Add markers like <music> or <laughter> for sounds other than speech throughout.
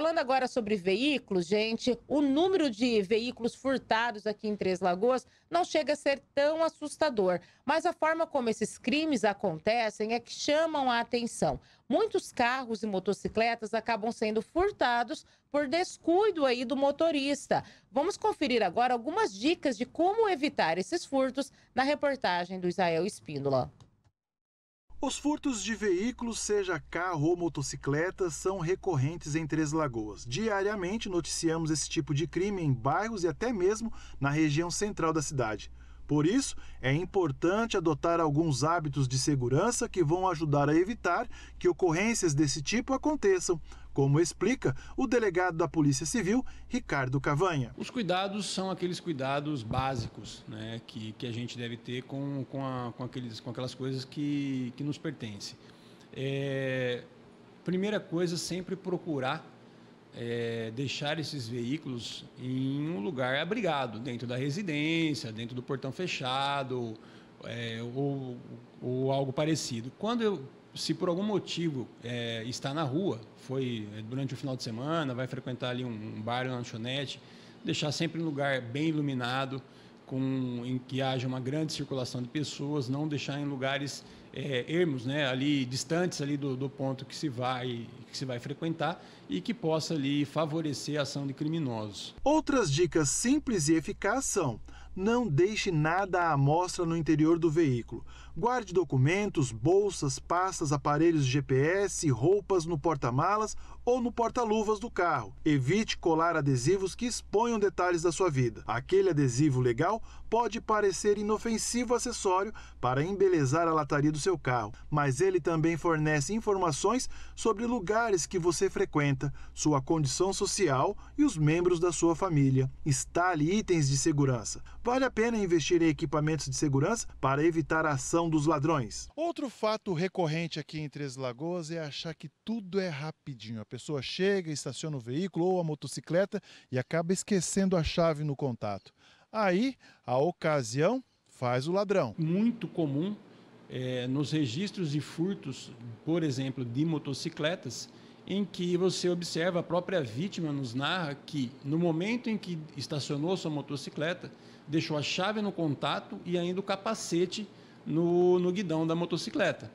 Falando agora sobre veículos, gente, o número de veículos furtados aqui em Três Lagoas não chega a ser tão assustador, mas a forma como esses crimes acontecem é que chamam a atenção. Muitos carros e motocicletas acabam sendo furtados por descuido aí do motorista. Vamos conferir agora algumas dicas de como evitar esses furtos na reportagem do Israel Espíndola. Os furtos de veículos, seja carro ou motocicleta, são recorrentes em Três Lagoas. Diariamente noticiamos esse tipo de crime em bairros e até mesmo na região central da cidade. Por isso, é importante adotar alguns hábitos de segurança que vão ajudar a evitar que ocorrências desse tipo aconteçam, como explica o delegado da Polícia Civil, Ricardo Cavanha. Os cuidados são aqueles cuidados básicos né, que, que a gente deve ter com, com, a, com, aqueles, com aquelas coisas que, que nos pertencem. É, primeira coisa, sempre procurar é, deixar esses veículos em um lugar abrigado, dentro da residência, dentro do portão fechado é, ou, ou, algo parecido. Quando eu, se por algum motivo é, está na rua, foi é, durante o final de semana, vai frequentar ali um, um bar, uma lanchonete, deixar sempre um lugar bem iluminado, com, em que haja uma grande circulação de pessoas, não deixar em lugares é, ermos, né, ali distantes ali do, do, ponto que se vai que se vai frequentar e que possa ali favorecer a ação de criminosos. Outras dicas simples e eficazes são: não deixe nada à mostra no interior do veículo. Guarde documentos, bolsas, pastas, aparelhos GPS, roupas no porta-malas ou no porta-luvas do carro. Evite colar adesivos que exponham detalhes da sua vida. Aquele adesivo legal pode parecer inofensivo acessório para embelezar a lataria do seu carro, mas ele também fornece informações sobre lugares que você frequenta, sua condição social e os membros da sua família. Instale itens de segurança. Vale a pena investir em equipamentos de segurança para evitar a ação dos ladrões. Outro fato recorrente aqui em Três Lagoas é achar que tudo é rapidinho. A pessoa chega, estaciona o veículo ou a motocicleta e acaba esquecendo a chave no contato. Aí, a ocasião faz o ladrão. Muito comum é, nos registros de furtos, por exemplo, de motocicletas, em que você observa a própria vítima nos narra que no momento em que estacionou sua motocicleta, deixou a chave no contato e ainda o capacete no, no guidão da motocicleta.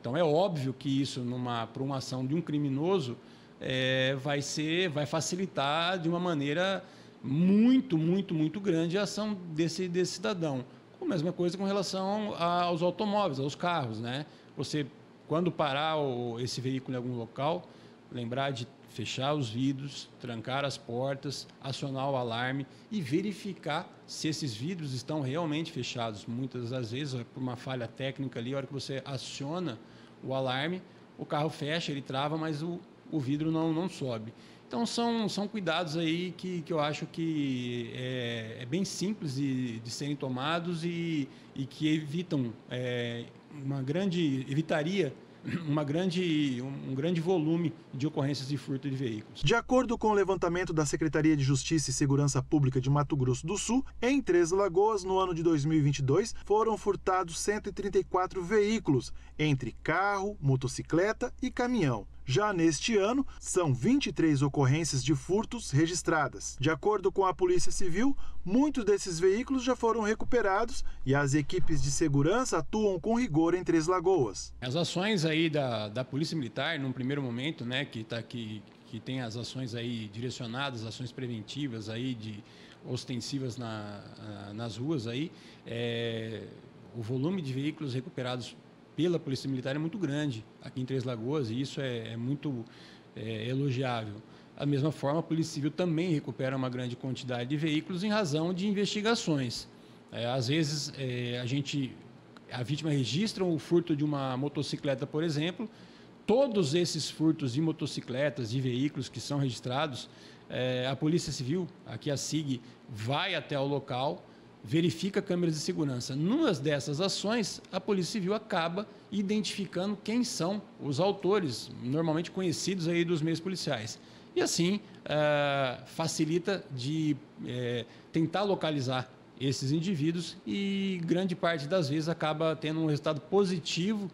Então é óbvio que isso, numa para uma ação de um criminoso, é, vai ser, vai facilitar de uma maneira muito, muito, muito grande a ação desse, desse cidadão mesma coisa com relação aos automóveis, aos carros, né? Você, quando parar esse veículo em algum local, lembrar de fechar os vidros, trancar as portas, acionar o alarme e verificar se esses vidros estão realmente fechados. Muitas das vezes, é por uma falha técnica ali, a hora que você aciona o alarme, o carro fecha, ele trava, mas o, o vidro não, não sobe. Então são, são cuidados aí que, que eu acho que é, é bem simples de, de, serem tomados e, e que evitam é, uma grande evitaria <clears throat> uma grande, um grande volume de ocorrências de furto de veículos. De acordo com o levantamento da Secretaria de Justiça e Segurança Pública de Mato Grosso do Sul, em Três Lagoas, no ano de 2022, foram furtados 134 veículos, entre carro, motocicleta e caminhão. Já neste ano, são 23 ocorrências de furtos registradas. De acordo com a Polícia Civil, muitos desses veículos já foram recuperados e as equipes de segurança atuam com rigor em Três Lagoas. As ações aí da, da Polícia Militar, num primeiro momento, né, que está aqui que tem as ações aí direcionadas, ações preventivas aí de ostensivas na, nas ruas aí, é, o volume de veículos recuperados pela Polícia Militar é muito grande aqui em Três Lagoas e isso é, é muito é, elogiável. Da mesma forma, a Polícia Civil também recupera uma grande quantidade de veículos em razão de investigações. É, às vezes, é, a gente, a vítima registra o furto de uma motocicleta, por exemplo. Todos esses furtos de motocicletas, e veículos que são registrados, é, a Polícia Civil, aqui a SIG, vai até o local, verifica câmeras de segurança. Numa dessas ações, a Polícia Civil acaba identificando quem são os autores, normalmente conhecidos aí dos meios policiais. E assim uh, facilita de uh, tentar localizar esses indivíduos e grande parte das vezes acaba tendo um resultado positivo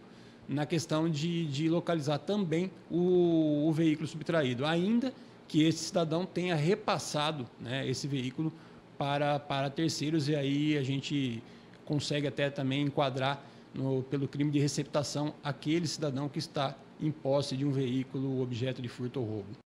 na questão de, de localizar também o, o veículo subtraído, ainda que esse cidadão tenha repassado né, esse veículo para, para terceiros, e aí a gente consegue até também enquadrar no, pelo crime de receptação aquele cidadão que está em posse de um veículo objeto de furto ou roubo.